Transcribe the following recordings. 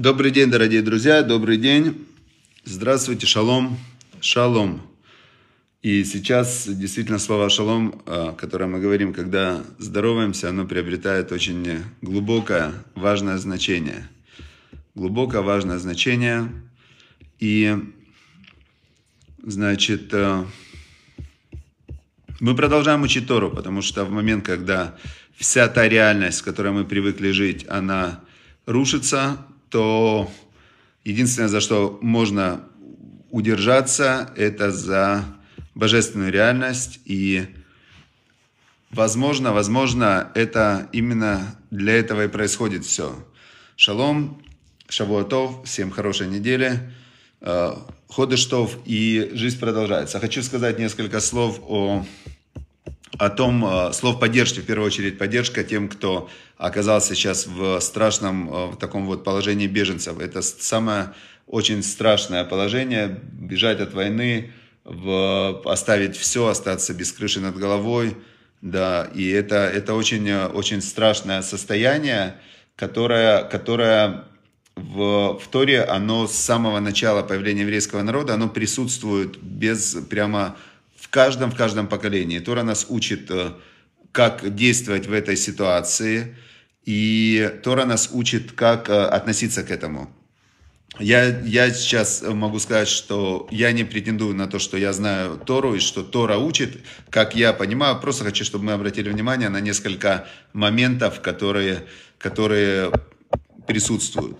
Добрый день, дорогие друзья, добрый день. Здравствуйте, шалом, шалом. И сейчас действительно слово шалом, а, которое мы говорим, когда здороваемся, оно приобретает очень глубокое, важное значение. Глубокое, важное значение. И, значит, а, мы продолжаем учить Тору, потому что в момент, когда вся та реальность, в которой мы привыкли жить, она рушится, то единственное, за что можно удержаться, это за божественную реальность. И, возможно, возможно, это именно для этого и происходит все. Шалом, шавуатов, всем хорошей недели, э, ходыштов, и жизнь продолжается. Хочу сказать несколько слов о о том, э, слов поддержки, в первую очередь поддержка тем, кто оказался сейчас в страшном э, в таком вот положении беженцев. Это самое очень страшное положение, бежать от войны, в, оставить все, остаться без крыши над головой, да, и это, это очень, э, очень страшное состояние, которое, которое в, в Торе, оно с самого начала появления еврейского народа, оно присутствует без прямо в каждом, в каждом поколении. Тора нас учит, э, как действовать в этой ситуации, и Тора нас учит, как э, относиться к этому. Я, я сейчас могу сказать, что я не претендую на то, что я знаю Тору и что Тора учит, как я понимаю. Просто хочу, чтобы мы обратили внимание на несколько моментов, которые, которые присутствуют.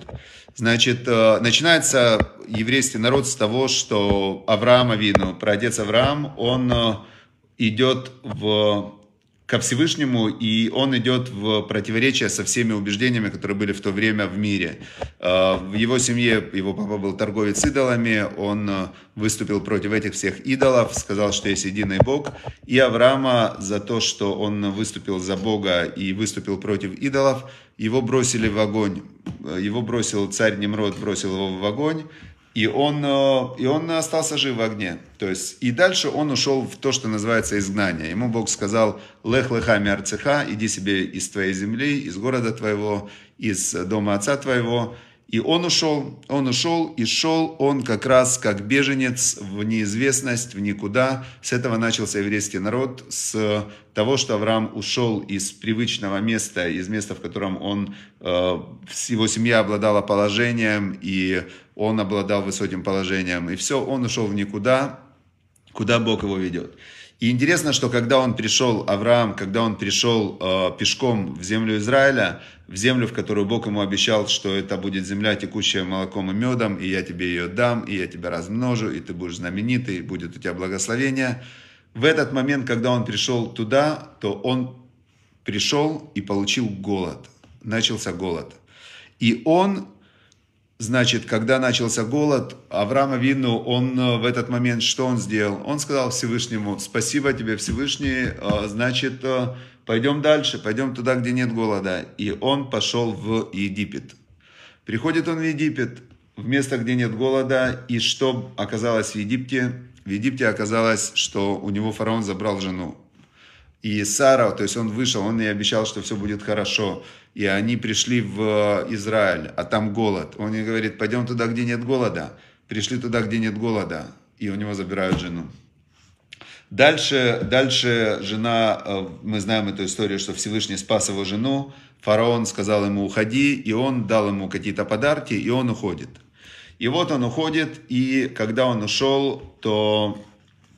Значит, э, начинается еврейский народ с того, что Авраама видно, отец Авраам, он э, идет в ко Всевышнему, и он идет в противоречие со всеми убеждениями, которые были в то время в мире. Э, в его семье его папа был торговец идолами, он э, выступил против этих всех идолов, сказал, что есть единый Бог, и Авраама за то, что он выступил за Бога и выступил против идолов, его бросили в огонь. Э, его бросил царь Немрод, бросил его в огонь, и он, э, и он остался жив в огне. То есть, и дальше он ушел в то, что называется изгнание. Ему Бог сказал, лех лехами арцеха, иди себе из твоей земли, из города твоего, из дома отца твоего, и он ушел, он ушел, и шел он как раз как беженец в неизвестность, в никуда. С этого начался еврейский народ, с того, что Авраам ушел из привычного места, из места, в котором он, э, его семья обладала положением, и он обладал высоким положением. И все, он ушел в никуда, куда Бог его ведет. И интересно, что когда он пришел, Авраам, когда он пришел э, пешком в землю Израиля, в землю, в которую Бог ему обещал, что это будет земля, текущая молоком и медом, и я тебе ее дам, и я тебя размножу, и ты будешь знаменитый, и будет у тебя благословение. В этот момент, когда он пришел туда, то он пришел и получил голод. Начался голод. И он Значит, когда начался голод, Авраама Вину, он э, в этот момент что он сделал? Он сказал Всевышнему, спасибо тебе, Всевышний, э, значит, э, пойдем дальше, пойдем туда, где нет голода. И он пошел в Египет. Приходит он в Египет, в место, где нет голода, и что оказалось в Египте? В Египте оказалось, что у него фараон забрал жену и Сара, то есть он вышел, он и обещал, что все будет хорошо. И они пришли в э, Израиль, а там голод. Он ей говорит, пойдем туда, где нет голода. Пришли туда, где нет голода. И у него забирают жену. Дальше, дальше жена, э, мы знаем эту историю, что Всевышний спас его жену. Фараон сказал ему уходи, и он дал ему какие-то подарки, и он уходит. И вот он уходит, и когда он ушел, то,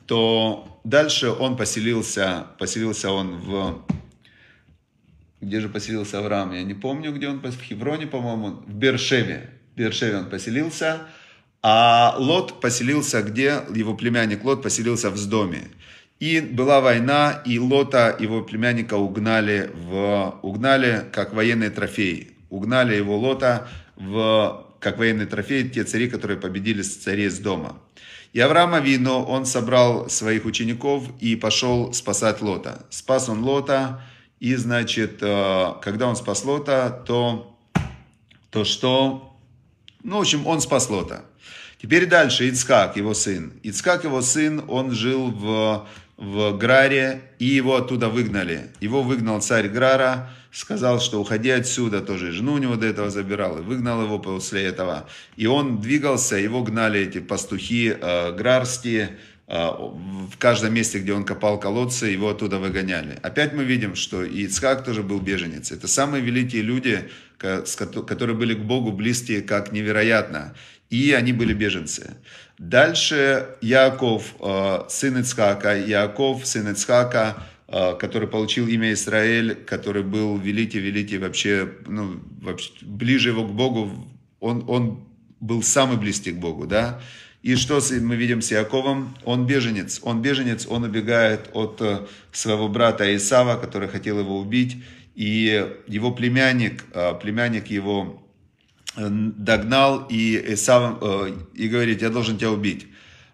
то дальше он поселился, поселился он в... Где же поселился Авраам? Я не помню, где он, в Хевроне, по-моему, в Бершеве. В Бершеве он поселился, а Лот поселился где? Его племянник Лот поселился в Сдоме. И была война, и Лота, его племянника, угнали, в, угнали как военный трофей. Угнали его Лота в, как военный трофей те цари, которые победили с царей с дома. И Авраам Авину, он собрал своих учеников и пошел спасать Лота. Спас он Лота, и, значит, э, когда он спас Лота, то, то что... Ну, в общем, он спас Лота. Теперь дальше Ицкак, его сын. Ицкак, его сын, он жил в, в Граре, и его оттуда выгнали. Его выгнал царь Грара, сказал, что уходи отсюда, тоже жену у него до этого забирал, и выгнал его после этого. И он двигался, его гнали эти пастухи э, грарские, э, в каждом месте, где он копал колодцы, его оттуда выгоняли. Опять мы видим, что и Ицхак тоже был беженец. Это самые великие люди, которые были к Богу близкие, как невероятно и они были беженцы. Дальше Яков, э, сын Ицхака, Яков, сын Ицхака, э, который получил имя Израиль, который был великий, великий вообще, ну, вообще ближе его к Богу, он, он был самый близкий к Богу, да. И что мы видим с Яковом? Он беженец, он беженец, он убегает от э, своего брата Исава, который хотел его убить, и его племянник, племянник его Э, догнал и, э, сам э, и говорит, я должен тебя убить.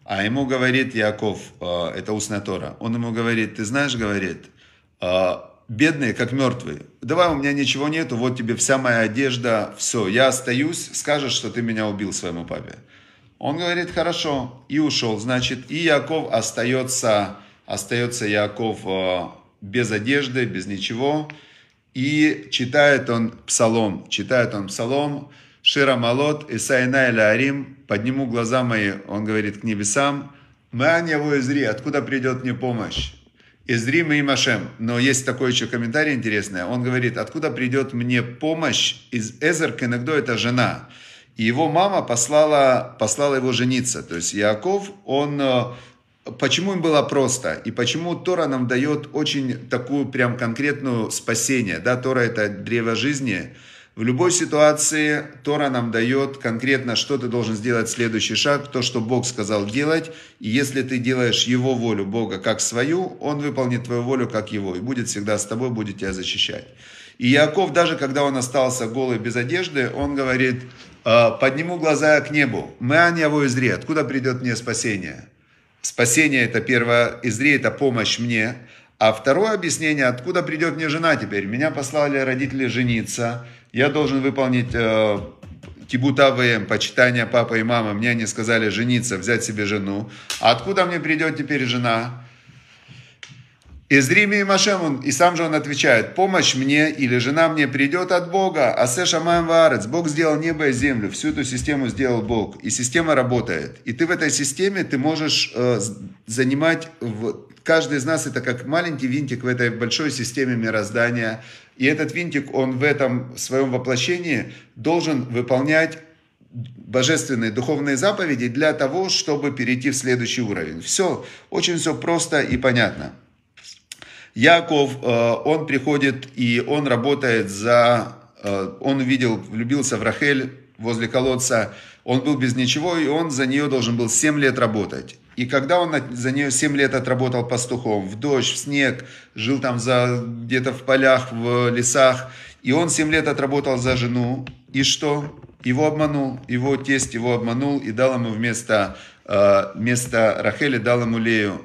А ему говорит Яков, это устная Тора, он ему говорит, ты знаешь, говорит, бедные, как мертвые. Давай, у меня ничего нету, вот тебе вся моя одежда, все, я остаюсь, скажешь, что ты меня убил своему папе. Он говорит, хорошо, и ушел, значит, и Яков остается, остается Яков без одежды, без ничего, и читает он псалом, читает он псалом, Шира Малот, Исайна или Арим, подниму глаза мои, он говорит к небесам, Ман его изри, откуда придет мне помощь? Изри и Машем. Но есть такой еще комментарий интересный. Он говорит, откуда придет мне помощь? Из Эзер Кенегдо это жена. И его мама послала, послала его жениться. То есть Яков, он э, Почему им было просто и почему Тора нам дает очень такую прям конкретную спасение. Да, Тора это древо жизни, в любой ситуации Тора нам дает конкретно, что ты должен сделать следующий шаг, то, что Бог сказал делать. И если ты делаешь Его волю, Бога, как свою, Он выполнит твою волю, как Его, и будет всегда с тобой, будет тебя защищать. И Яков, даже когда он остался голый, без одежды, он говорит, «А, подниму глаза к небу, мэн его изре, откуда придет мне спасение? Спасение это первое, изре это помощь мне, а второе объяснение, откуда придет мне жена теперь? Меня послали родители жениться, я должен выполнить э, кибутавые почитания папы и мамы. Мне они сказали жениться, взять себе жену. А откуда мне придет теперь жена? Из Рими и Машем, он, и сам же он отвечает, помощь мне или жена мне придет от Бога, а се шамаем варец. Бог сделал небо и землю, всю эту систему сделал Бог, и система работает. И ты в этой системе, ты можешь э, занимать, в, каждый из нас это как маленький винтик в этой большой системе мироздания, и этот винтик, он в этом своем воплощении должен выполнять божественные духовные заповеди для того, чтобы перейти в следующий уровень. Все, очень все просто и понятно. Яков, э, он приходит и он работает за... Э, он видел, влюбился в Рахель возле колодца, он был без ничего, и он за нее должен был 7 лет работать. И когда он за нее 7 лет отработал пастухом, в дождь, в снег, жил там за, где-то в полях, в лесах, и он 7 лет отработал за жену, и что? Его обманул, его тесть его обманул и дал ему вместо, э, вместо Рахели, дал ему Лею.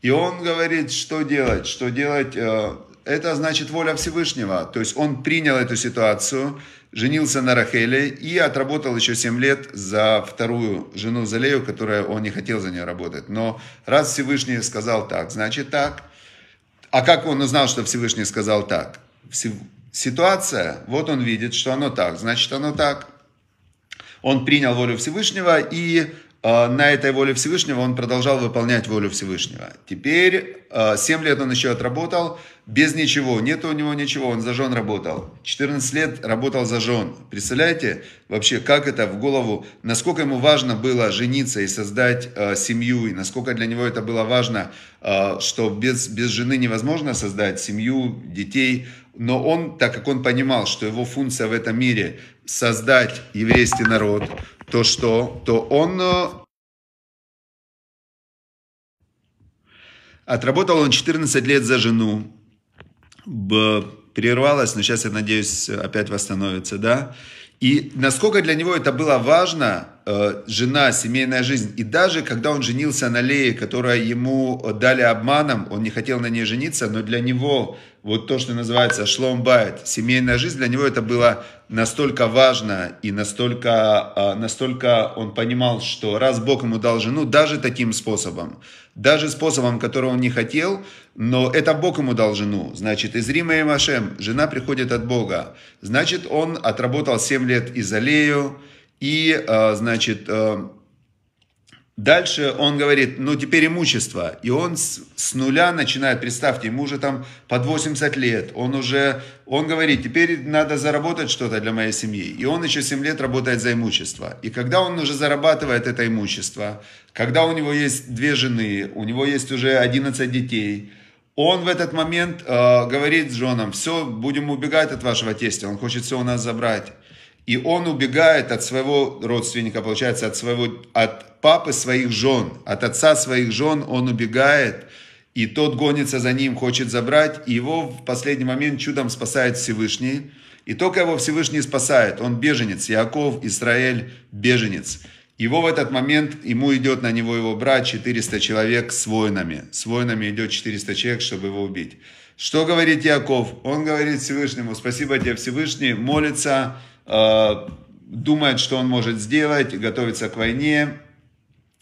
И он говорит, что делать, что делать, э, это значит воля Всевышнего. То есть он принял эту ситуацию, женился на Рахеле и отработал еще 7 лет за вторую жену Залею, которая он не хотел за нее работать. Но раз Всевышний сказал так, значит так. А как он узнал, что Всевышний сказал так? Ситуация, вот он видит, что оно так, значит оно так. Он принял волю Всевышнего и а, на этой воле Всевышнего, он продолжал выполнять волю Всевышнего. Теперь 7 а, лет он еще отработал, без ничего, нет у него ничего, он зажжен работал. 14 лет работал зажжен. Представляете, вообще, как это в голову, насколько ему важно было жениться и создать а, семью, и насколько для него это было важно, что без, без жены невозможно создать семью, детей, но он, так как он понимал, что его функция в этом мире создать еврейский народ, то что, то он э, отработал он 14 лет за жену, прервалась, но сейчас, я надеюсь, опять восстановится, да. И насколько для него это было важно, Э, жена, семейная жизнь. И даже когда он женился на Лее, которая ему э, дали обманом, он не хотел на ней жениться, но для него вот то, что называется шломбайт, семейная жизнь, для него это было настолько важно и настолько, э, настолько он понимал, что раз Бог ему дал жену, даже таким способом, даже способом, которого он не хотел, но это Бог ему дал жену. Значит, из Рима и Машем жена приходит от Бога. Значит, он отработал 7 лет из Алею, и, э, значит, э, Дальше он говорит, ну теперь имущество. И он с, с нуля начинает, представьте, ему уже там под 80 лет. Он уже, он говорит, теперь надо заработать что-то для моей семьи. И он еще 7 лет работает за имущество. И когда он уже зарабатывает это имущество, когда у него есть две жены, у него есть уже 11 детей, он в этот момент э, говорит с женам, все, будем убегать от вашего тестя, он хочет все у нас забрать. И он убегает от своего родственника, получается, от, своего, от папы своих жен, от отца своих жен он убегает, и тот гонится за ним, хочет забрать, и его в последний момент чудом спасает Всевышний. И только его Всевышний спасает. Он беженец, Яков, Израиль, беженец. Его в этот момент, ему идет на него его брат, 400 человек с воинами. С воинами идет 400 человек, чтобы его убить. Что говорит Яков? Он говорит Всевышнему, спасибо тебе, Всевышний, молится, Э, думает, что он может сделать, готовится к войне,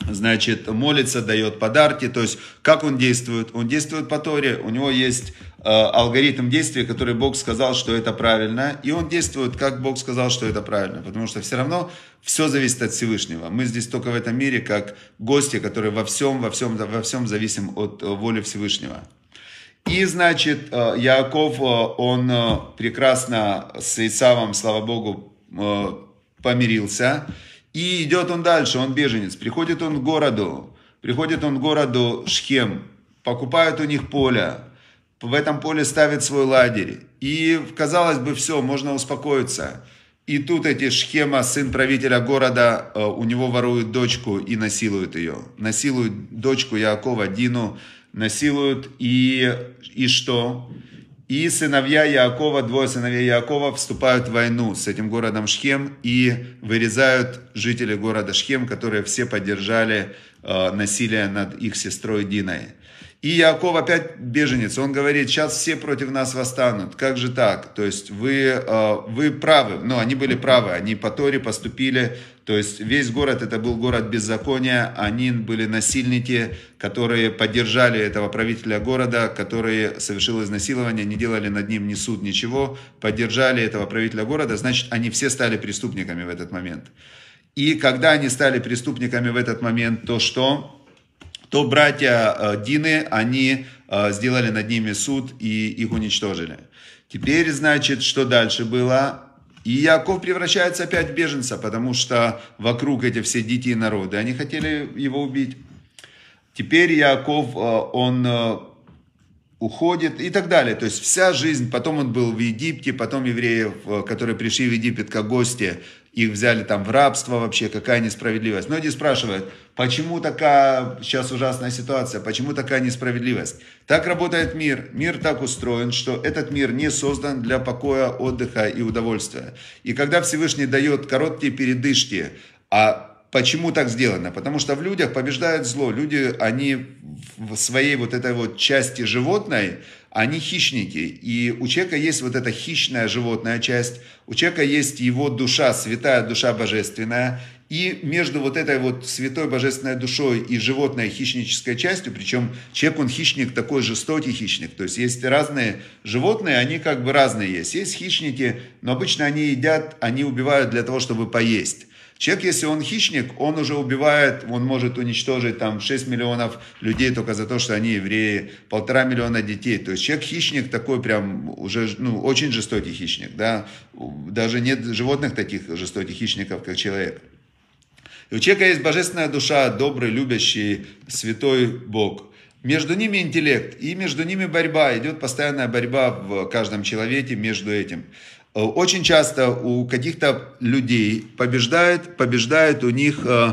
значит, молится, дает подарки. То есть, как он действует? Он действует по Торе, у него есть э, алгоритм действия, который Бог сказал, что это правильно, и он действует, как Бог сказал, что это правильно, потому что все равно все зависит от Всевышнего. Мы здесь только в этом мире, как гости, которые во всем, во всем, во всем зависим от э, воли Всевышнего. И, значит, э, Яков, э, он э, прекрасно с Исавом, слава Богу, помирился. И идет он дальше, он беженец. Приходит он к городу, приходит он к городу Шхем, покупают у них поле, в этом поле ставит свой лагерь. И, казалось бы, все, можно успокоиться. И тут эти Шхема, сын правителя города, у него воруют дочку и насилуют ее. Насилуют дочку Якова Дину, насилуют и, и что? И сыновья Якова, двое сыновей Якова вступают в войну с этим городом Шхем и вырезают жителей города Шхем, которые все поддержали э, насилие над их сестрой Диной. И Яков опять беженец, он говорит, сейчас все против нас восстанут, как же так? То есть вы, э, вы правы, но ну, они были правы, они по Торе поступили то есть весь город, это был город беззакония, они были насильники, которые поддержали этого правителя города, который совершил изнасилование, не делали над ним ни суд, ничего, поддержали этого правителя города, значит, они все стали преступниками в этот момент. И когда они стали преступниками в этот момент, то что? То братья э, Дины, они э, сделали над ними суд и их уничтожили. Теперь, значит, что дальше было? И Яков превращается опять в беженца, потому что вокруг эти все дети и народы, они хотели его убить. Теперь Яков, э, он э, уходит и так далее. То есть вся жизнь, потом он был в Египте, потом евреи, э, которые пришли в Египет как гости, их взяли там в рабство вообще, какая несправедливость. Многие спрашивают, почему такая сейчас ужасная ситуация, почему такая несправедливость. Так работает мир. Мир так устроен, что этот мир не создан для покоя, отдыха и удовольствия. И когда Всевышний дает короткие передышки, а Почему так сделано? Потому что в людях побеждает зло. Люди, они в своей вот этой вот части животной, они хищники. И у человека есть вот эта хищная животная часть, у человека есть его душа, святая душа божественная. И между вот этой вот святой божественной душой и животной хищнической частью, причем человек, он хищник такой жестокий хищник, то есть есть разные животные, они как бы разные есть. Есть хищники, но обычно они едят, они убивают для того, чтобы поесть. Человек, если он хищник, он уже убивает, он может уничтожить там 6 миллионов людей только за то, что они евреи, полтора миллиона детей. То есть человек хищник такой прям уже, ну, очень жестокий хищник, да. Даже нет животных таких жестоких хищников, как человек. И у человека есть божественная душа, добрый, любящий, святой Бог. Между ними интеллект и между ними борьба. Идет постоянная борьба в каждом человеке между этим. Э, очень часто у каких-то людей побеждает, побеждает у них, э,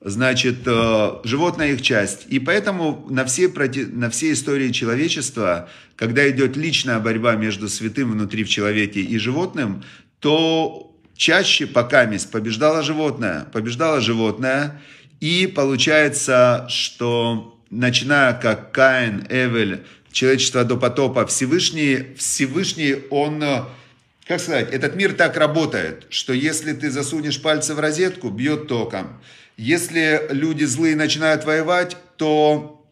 значит, э, животная их часть. И поэтому на все, проти... на все истории человечества, когда идет личная борьба между святым внутри в человеке и животным, то чаще покаместь побеждало животное, побеждало животное, и получается, что начиная как Каин, Эвель, человечество до потопа, Всевышний, Всевышний он как сказать, этот мир так работает, что если ты засунешь пальцы в розетку, бьет током. Если люди злые начинают воевать, то,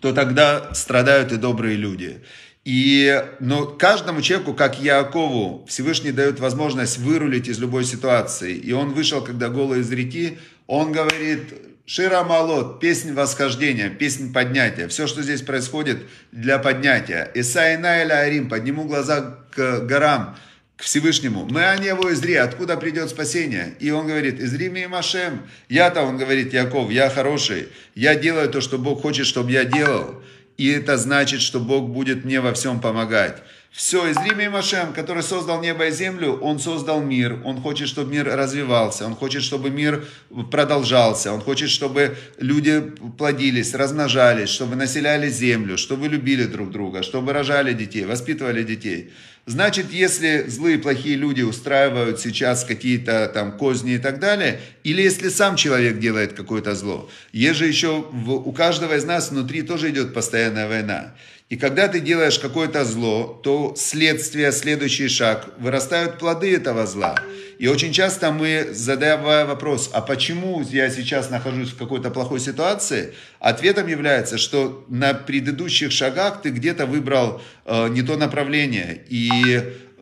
то тогда страдают и добрые люди. И, но каждому человеку, как Якову, Всевышний дает возможность вырулить из любой ситуации. И он вышел, когда голый из реки, он говорит, Шира Малот, песнь восхождения, песнь поднятия. Все, что здесь происходит для поднятия. Исайна или Арим, подниму глаза к горам, Всевышнему. Мы о него изри, откуда придет спасение? И он говорит, изри ми машем. Я-то, он говорит, Яков, я хороший. Я делаю то, что Бог хочет, чтобы я делал. И это значит, что Бог будет мне во всем помогать. Все, из Рима и Машем, который создал небо и землю, он создал мир. Он хочет, чтобы мир развивался. Он хочет, чтобы мир продолжался. Он хочет, чтобы люди плодились, размножались, чтобы населяли землю, чтобы любили друг друга, чтобы рожали детей, воспитывали детей. Значит, если злые, плохие люди устраивают сейчас какие-то там козни и так далее, или если сам человек делает какое-то зло, есть же еще в, у каждого из нас внутри тоже идет постоянная война. И когда ты делаешь какое-то зло, то следствие, следующий шаг, вырастают плоды этого зла. И очень часто мы, задавая вопрос, а почему я сейчас нахожусь в какой-то плохой ситуации, ответом является, что на предыдущих шагах ты где-то выбрал э, не то направление. И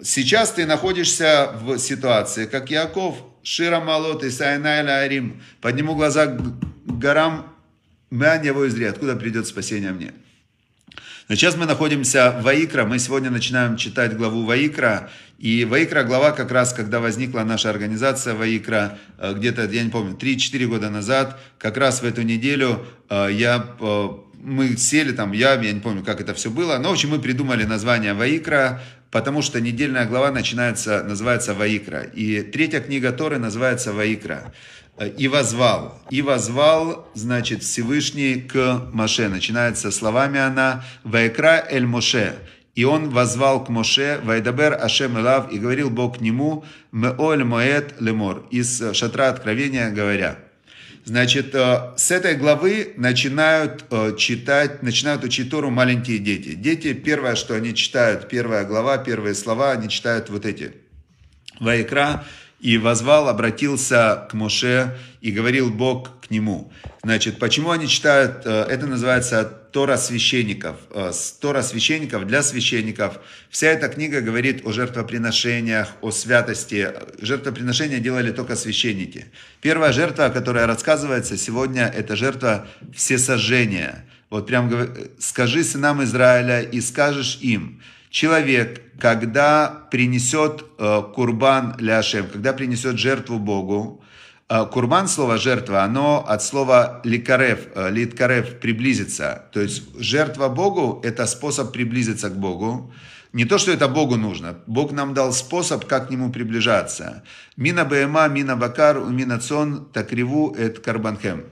сейчас ты находишься в ситуации, как Яков, Шира Малот и Арим. Подниму глаза к горам, мяня его изри, откуда придет спасение мне. Но сейчас мы находимся в Ваикра, мы сегодня начинаем читать главу Ваикра, и Ваикра глава как раз, когда возникла наша организация Ваикра, э, где-то, я не помню, 3-4 года назад, как раз в эту неделю э, я э, мы сели там, я, я не помню, как это все было, но, в общем, мы придумали название Ваикра, потому что недельная глава начинается, называется Ваикра, и третья книга Торы называется Ваикра и возвал. И возвал, значит, Всевышний к Моше. Начинается словами она Вайкра эль Моше». И он возвал к Моше, «Вайдабер Ашем Элав», и говорил Бог к нему, «Меоль Моэт Лемор», из «Шатра Откровения» говоря. Значит, э, с этой главы начинают э, читать, начинают учить Тору маленькие дети. Дети, первое, что они читают, первая глава, первые слова, они читают вот эти. Вайкра и возвал, обратился к Моше и говорил Бог к нему. Значит, почему они читают, э, это называется Тора священников. Э, Тора священников для священников. Вся эта книга говорит о жертвоприношениях, о святости. Жертвоприношения делали только священники. Первая жертва, которая рассказывается сегодня, это жертва всесожжения. Вот прям скажи сынам Израиля и скажешь им – человек, когда принесет э, курбан ляшем, когда принесет жертву Богу, э, Курбан, слово жертва, оно от слова ликарев, э, литкарев, приблизится. То есть жертва Богу – это способ приблизиться к Богу. Не то, что это Богу нужно. Бог нам дал способ, как к Нему приближаться. Мина бема, мина бакар, мина цон, такриву, эт карбанхем.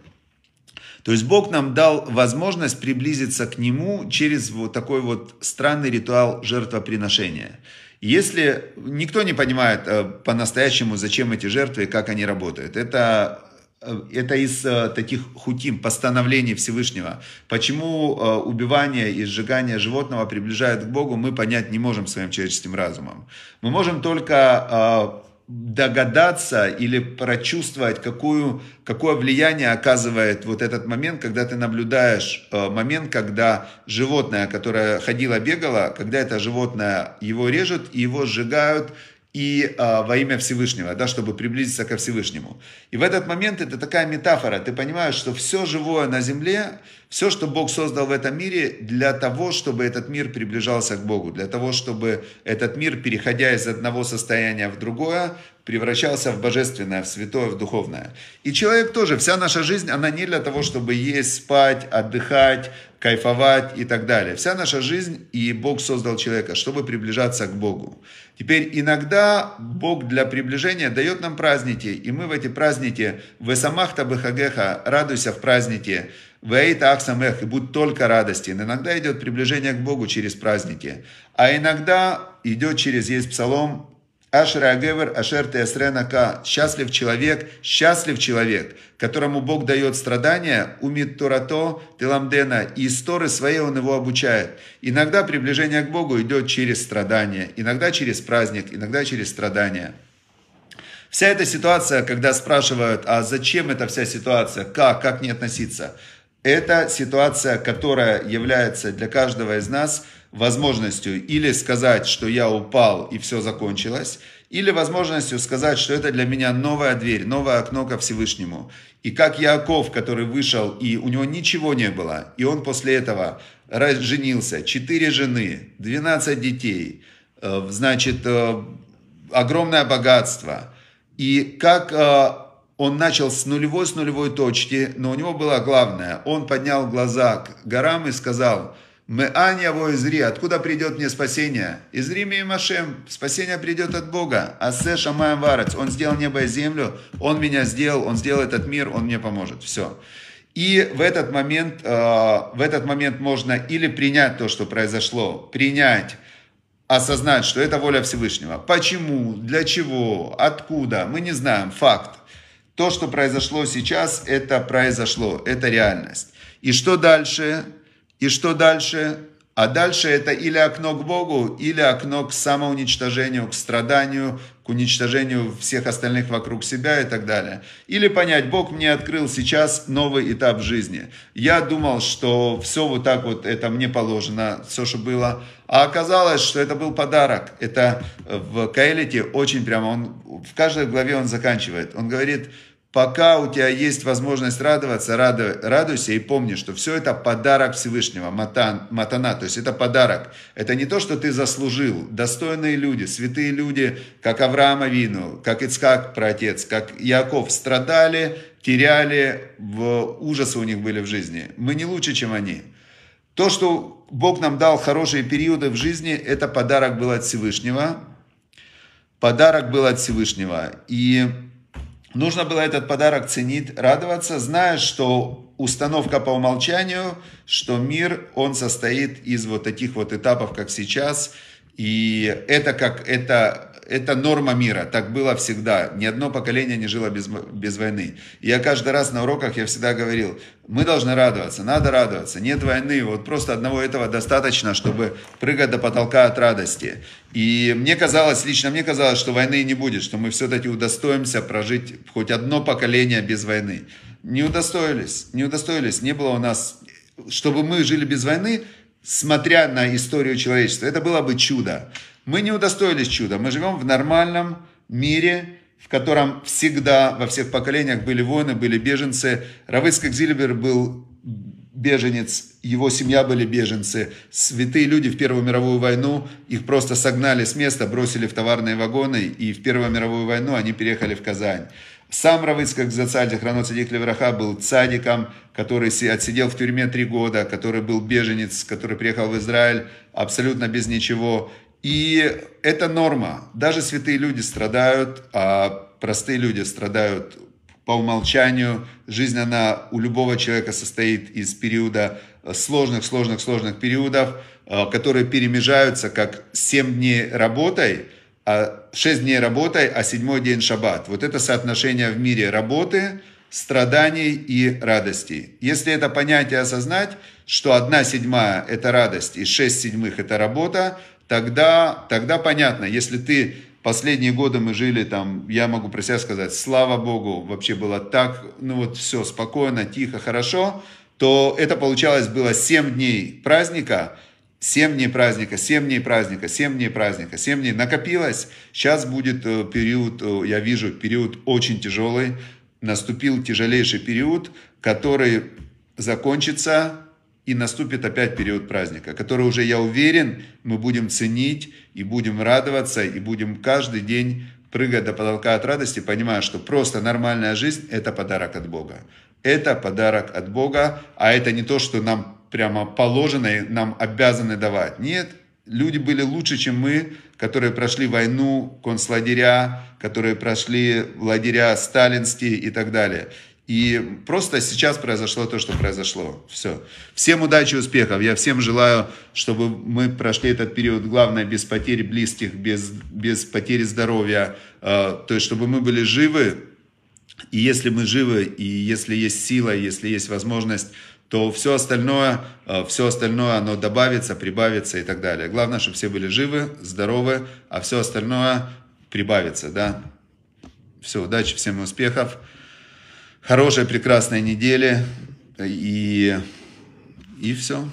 То есть Бог нам дал возможность приблизиться к Нему через вот такой вот странный ритуал жертвоприношения. Если никто не понимает э, по-настоящему, зачем эти жертвы и как они работают, это э, это из э, таких хутим, постановлений Всевышнего. Почему убивание и сжигание животного приближает к Богу, мы понять не можем своим человеческим разумом. Мы можем только догадаться или прочувствовать, какую, какое влияние оказывает вот этот момент, когда ты наблюдаешь э, момент, когда животное, которое ходило, бегало, когда это животное его режет, его сжигают, и э, во имя Всевышнего, да, чтобы приблизиться ко Всевышнему. И в этот момент это такая метафора. Ты понимаешь, что все живое на земле, все, что Бог создал в этом мире, для того, чтобы этот мир приближался к Богу, для того, чтобы этот мир, переходя из одного состояния в другое, превращался в божественное, в святое, в духовное. И человек тоже, вся наша жизнь, она не для того, чтобы есть, спать, отдыхать, кайфовать и так далее. Вся наша жизнь и Бог создал человека, чтобы приближаться к Богу. Теперь иногда Бог для приближения дает нам праздники, и мы в эти праздники в Эсамахта Бехагеха радуйся в празднике, в Эйта Ахсамех, и будь только радости Иногда идет приближение к Богу через праздники, а иногда идет через есть псалом Ашра Агевер, Ашер Теасренака, счастлив человек, счастлив человек, которому Бог дает страдания, умит Турато, Теламдена, и истории Торы своей он его обучает. Иногда приближение к Богу идет через страдания, иногда через праздник, иногда через страдания. Вся эта ситуация, когда спрашивают, а зачем эта вся ситуация, как, как не относиться, это ситуация, которая является для каждого из нас – возможностью или сказать, что я упал и все закончилось, или возможностью сказать, что это для меня новая дверь, новое окно ко Всевышнему. И как Яков, который вышел, и у него ничего не было, и он после этого женился, четыре жены, 12 детей, э, значит, э, огромное богатство. И как э, он начал с нулевой, с нулевой точки, но у него было главное, он поднял глаза к горам и сказал – мы Меаня во изри, откуда придет мне спасение? Из Риме и Машем, спасение придет от Бога. Асе Шамаем Варац, Он сделал небо и землю, Он меня сделал, Он сделал этот мир, Он мне поможет. Все. И в этот момент, э, в этот момент можно или принять то, что произошло, принять, осознать, что это воля Всевышнего. Почему, для чего, откуда, мы не знаем, факт. То, что произошло сейчас, это произошло, это реальность. И что дальше? И что дальше? А дальше это или окно к Богу, или окно к самоуничтожению, к страданию, к уничтожению всех остальных вокруг себя и так далее. Или понять, Бог мне открыл сейчас новый этап жизни. Я думал, что все вот так вот, это мне положено, все, что было. А оказалось, что это был подарок. Это в Каэлите очень прямо, он, в каждой главе он заканчивает. Он говорит, Пока у тебя есть возможность радоваться, радуйся и помни, что все это подарок Всевышнего, матана, то есть это подарок. Это не то, что ты заслужил. Достойные люди, святые люди, как Авраама Вину, как Ицхак, праотец, как Яков, страдали, теряли, ужасы у них были в жизни. Мы не лучше, чем они. То, что Бог нам дал хорошие периоды в жизни, это подарок был от Всевышнего. Подарок был от Всевышнего. И Нужно было этот подарок ценить, радоваться, зная, что установка по умолчанию, что мир, он состоит из вот таких вот этапов, как сейчас – и это как, это, это норма мира, так было всегда. Ни одно поколение не жило без, без войны. я каждый раз на уроках, я всегда говорил, мы должны радоваться, надо радоваться, нет войны, вот просто одного этого достаточно, чтобы прыгать до потолка от радости. И мне казалось, лично мне казалось, что войны не будет, что мы все-таки удостоимся прожить хоть одно поколение без войны. Не удостоились, не удостоились, не было у нас чтобы мы жили без войны, смотря на историю человечества. Это было бы чудо. Мы не удостоились чуда. Мы живем в нормальном мире, в котором всегда во всех поколениях были войны, были беженцы. Равыцкак Зильбер был беженец, его семья были беженцы. Святые люди в Первую мировую войну, их просто согнали с места, бросили в товарные вагоны, и в Первую мировую войну они переехали в Казань. Сам Равыцкак за цадик, Рано Цадик Левраха, был цадиком, который отсидел в тюрьме три года, который был беженец, который приехал в Израиль абсолютно без ничего. И это норма. Даже святые люди страдают, а простые люди страдают по умолчанию. Жизнь, она у любого человека состоит из периода э, сложных, сложных, сложных периодов, э, которые перемежаются как 7 дней работой – а 6 дней работай, а седьмой день шаббат. Вот это соотношение в мире работы, страданий и радости. Если это понятие осознать, что одна седьмая – это радость и шесть седьмых – это работа, тогда, тогда понятно, если ты последние годы мы жили там, я могу про себя сказать, слава Богу, вообще было так, ну вот все спокойно, тихо, хорошо, то это получалось было 7 дней праздника – Семь дней праздника, семь дней праздника, семь дней праздника, семь дней. Накопилось. Сейчас будет э, период, э, я вижу, период очень тяжелый. Наступил тяжелейший период, который закончится и наступит опять период праздника, который уже, я уверен, мы будем ценить и будем радоваться, и будем каждый день прыгать до потолка от радости, понимая, что просто нормальная жизнь – это подарок от Бога. Это подарок от Бога, а это не то, что нам прямо положено и нам обязаны давать. Нет, люди были лучше, чем мы, которые прошли войну концлагеря, которые прошли лагеря сталинские и так далее. И просто сейчас произошло то, что произошло. Все. Всем удачи и успехов. Я всем желаю, чтобы мы прошли этот период, главное, без потерь близких, без, без потери здоровья. Э, то есть, чтобы мы были живы. И если мы живы, и если есть сила, если есть возможность, то все остальное, э, все остальное, оно добавится, прибавится и так далее. Главное, чтобы все были живы, здоровы, а все остальное прибавится, да. Все, удачи, всем успехов, хорошей, прекрасной недели и, и все.